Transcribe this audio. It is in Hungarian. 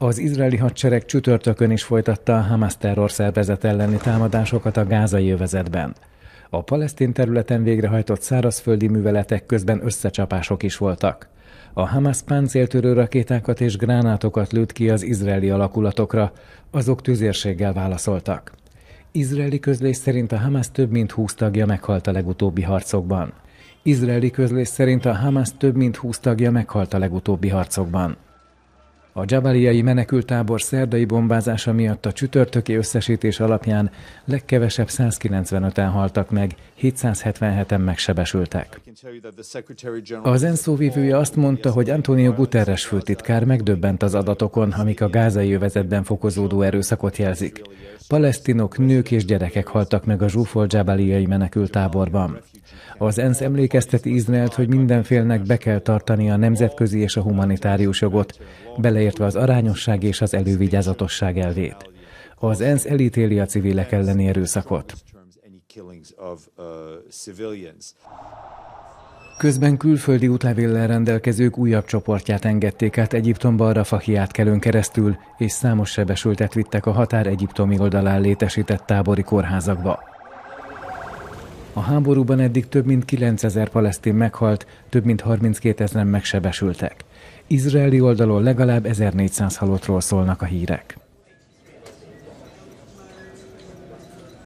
Az izraeli hadsereg csütörtökön is folytatta a Hamas terrorszervezet elleni támadásokat a gázai övezetben. A palesztin területen végrehajtott szárazföldi műveletek közben összecsapások is voltak. A Hamas páncéltörő rakétákat és gránátokat lőtt ki az izraeli alakulatokra, azok tüzérséggel válaszoltak. Izraeli közlés szerint a Hamas több mint 20 tagja meghalt a legutóbbi harcokban. Izraeli közlés szerint a Hamas több mint 20 tagja meghalt a legutóbbi harcokban. A Jabaliai menekültábor szerdai bombázása miatt a csütörtöki összesítés alapján legkevesebb 195-en haltak meg, 777-en megsebesültek. Az enszóvívője azt mondta, hogy Antonio Guterres főtitkár megdöbbent az adatokon, amik a gázai övezetben fokozódó erőszakot jelzik. Palesztinok, nők és gyerekek haltak meg a zsúfol Jabaliai menekültáborban. Az ENSZ emlékezteti Izraelt, hogy mindenfélnek be kell tartani a nemzetközi és a humanitárius jogot, beleértve beleértve az arányosság és az elővigyázatosság elvét. Az ENSZ elítéli a civilek elleni erőszakot. Közben külföldi útlevéllel rendelkezők újabb csoportját engedték át Egyiptomba a Rafahiát kelőn keresztül, és számos sebesültet vittek a határ egyiptomi oldalán létesített tábori kórházakba. A háborúban eddig több mint 9000 palesztin meghalt, több mint 32 ezeren megsebesültek. Izraeli oldalon legalább 1400 halottról szólnak a hírek.